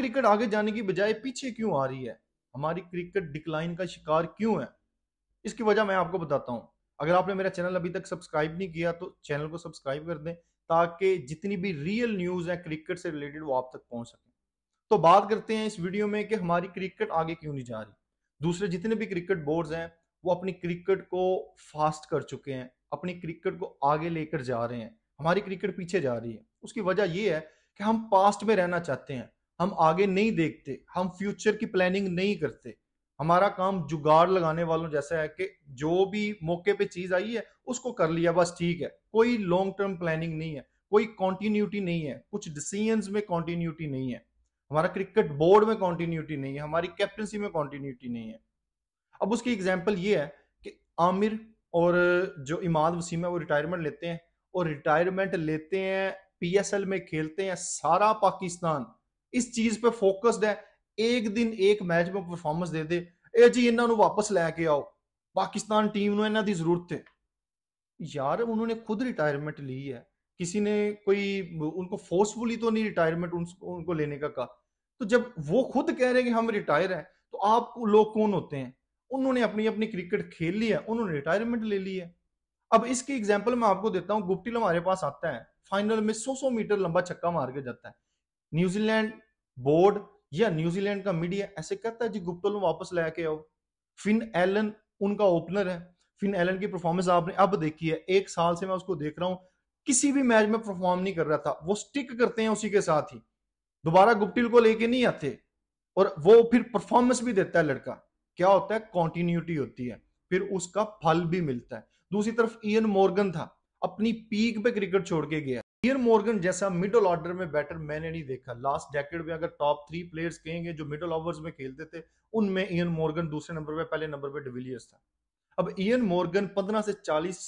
cricket आगे जाने की बजाय पीछे क्यों आ रही है हमारी क्रिकेट डिक्लाइन का शिकार क्यों है इसकी वजह मैं आपको बताता हूं अगर आपने मेरा चैनल अभी तक सब्सक्राइब नहीं किया तो चैनल को सब्सक्राइब कर दें ताकि जितनी भी रियल न्यूज है क्रिकेट से रिलेटेड वो आप तक पहुंच सके तो बात करते हैं इस वीडियो में कि हमारी क्रिकेट आगे क्यों नहीं जा रही दूसरे जितने भी क्रिकेट बोर्ड्स हैं वो अपनी क्रिकेट को फास्ट कर चुके हैं अपनी क्रिकेट को आगे लेकर जा रहे हैं हमारी क्रिकेट पीछे जा रही है उसकी वजह यह है कि हम पास्ट में रहना चाहते हैं हम आगे नहीं देखते हम फ्यूचर की प्लानिंग नहीं करते हमारा काम जुगाड़ लगाने वालों जैसा है कि जो भी मौके पे चीज आई है उसको कर लिया बस ठीक है कोई लॉन्ग टर्म प्लानिंग नहीं है कोई कॉन्टिन्यूटी नहीं है कुछ डिसीजन में कॉन्टिन्यूटी नहीं है हमारा क्रिकेट बोर्ड में कॉन्टिन्यूटी नहीं है हमारी कैप्टनसी में कॉन्टिन्यूटी नहीं है अब उसकी एग्जाम्पल ये है कि आमिर और जो इमाद वसीम है वो रिटायरमेंट लेते हैं और रिटायरमेंट लेते हैं पीएसएल में खेलते हैं सारा पाकिस्तान इस चीज 'ਤੇ ਫੋਕਸਡ है एक दिन एक मैच में परफॉर्मेंस दे दे ਇਹ ਜੀ ਇਹਨਾਂ ਨੂੰ ਵਾਪਸ ਲੈ ਕੇ ਆਓ ਪਾਕਿਸਤਾਨ ਟੀਮ ਨੂੰ यार उन्होंने खुद रिटायरमेंट ली है किसी ने कोई उनको फोर्सफुली तो नहीं रिटायरमेंट उनको लेने का कहा तो जब वो खुद कह रहे हैं कि हम रिटायर हैं तो आप लोग कौन होते हैं उन्होंने अपनी अपनी क्रिकेट खेल ली है उन्होंने रिटायरमेंट ले ली है अब इसकी एग्जाम्पल मैं आपको देता हूँ गुप्टिल हमारे पास आता है फाइनल में सौ सौ मीटर लंबा छक्का मार के जाता है न्यूजीलैंड बोर्ड या न्यूजीलैंड का मीडिया ऐसे कहता है जी गुप्तोल में वापस लेके आओ फिन एलन उनका ओपनर है फिन एलन की परफॉर्मेंस आपने अब देखी है एक साल से मैं उसको देख रहा हूं किसी भी मैच में परफॉर्म नहीं कर रहा था वो स्टिक करते हैं उसी के साथ ही दोबारा गुप्टिल को लेके नहीं आते और वो फिर परफॉर्मेंस भी देता है लड़का क्या होता है कॉन्टिन्यूटी होती है फिर उसका फल भी मिलता है दूसरी तरफ इयन मॉर्गन था अपनी पीक पे क्रिकेट छोड़ के गया पियर मॉर्गन जैसा मिडल ऑर्डर में बैटर मैंने नहीं देखा लास्ट डेकेड में अगर टॉप थ्री प्लेयर्स कहेंगे जो मिडल ओवर्स में खेलते थे उनमें इयन मॉर्गन दूसरे नंबर पे पहले नंबर पे डिविलियर्स था अब इयन मॉर्गन 15 से 40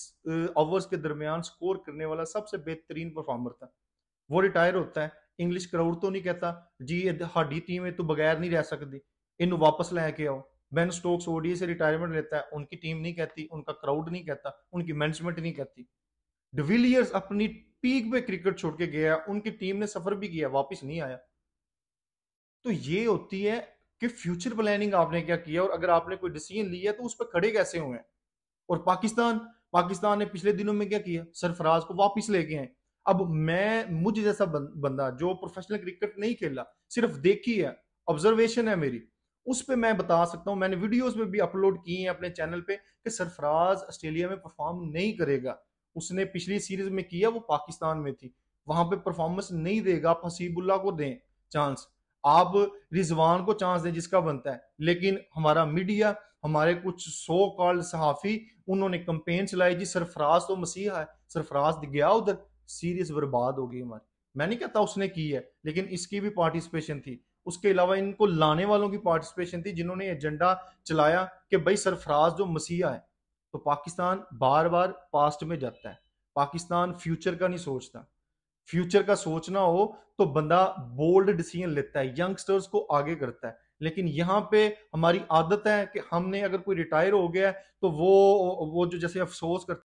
ओवर्स के दरमियान स्कोर करने वाला सबसे बेहतरीन परफॉर्मर था वो रिटायर होता है इंग्लिश क्राउड तो नहीं कहता जी हाडी टीम है तो बगैर नहीं रह सकती इन वापस लेके आओ बेन स्टोक्स ओडीए से रिटायरमेंट लेता है उनकी टीम नहीं कहती उनका क्राउड नहीं कहता उनकी मैनेजमेंट नहीं कहती डिविलियर्स अपनी पीक पे क्रिकेट छोड़ के गया उनकी टीम ने सफर भी किया वापस नहीं आया तो ये होती है कि फ्यूचर प्लानिंग आपने क्या किया और अगर आपने कोई डिसीजन लिया तो उस पर खड़े कैसे हुए हैं और पाकिस्तान पाकिस्तान ने पिछले दिनों में क्या किया सरफराज को वापस लेके आए अब मैं मुझ जैसा बंदा जो प्रोफेशनल क्रिकेट नहीं खेला सिर्फ देखी है ऑब्जर्वेशन है मेरी उस पर मैं बता सकता हूँ मैंने वीडियोस में भी अपलोड की है अपने चैनल पे कि सरफराज ऑस्ट्रेलिया में परफॉर्म नहीं करेगा उसने पिछली सीरीज में किया वो पाकिस्तान में थी वहां पे परफॉर्मेंस नहीं देगा आप हसीबुल्ला को दें चांस आप रिजवान को चांस दें जिसका बनता है लेकिन हमारा मीडिया हमारे कुछ सो कॉल सहाफ़ी उन्होंने कंपेन चलाई जी सरफराज तो मसीहा है सरफराज गया उधर सीरीज बर्बाद हो गई हमारी मैं नहीं कहता उसने की है लेकिन इसकी भी पार्टिसिपेशन थी उसके अलावा इनको लाने वालों की पार्टिसिपेशन थी जिन्होंने एजेंडा चलाया कि भाई सरफराज जो मसीहा है तो पाकिस्तान बार बार पास्ट में जाता है पाकिस्तान फ्यूचर का नहीं सोचता फ्यूचर का सोचना हो तो बंदा बोल्ड डिसीजन लेता है यंगस्टर्स को आगे करता है लेकिन यहाँ पे हमारी आदत है कि हमने अगर कोई रिटायर हो गया है तो वो वो जो जैसे अफसोस करते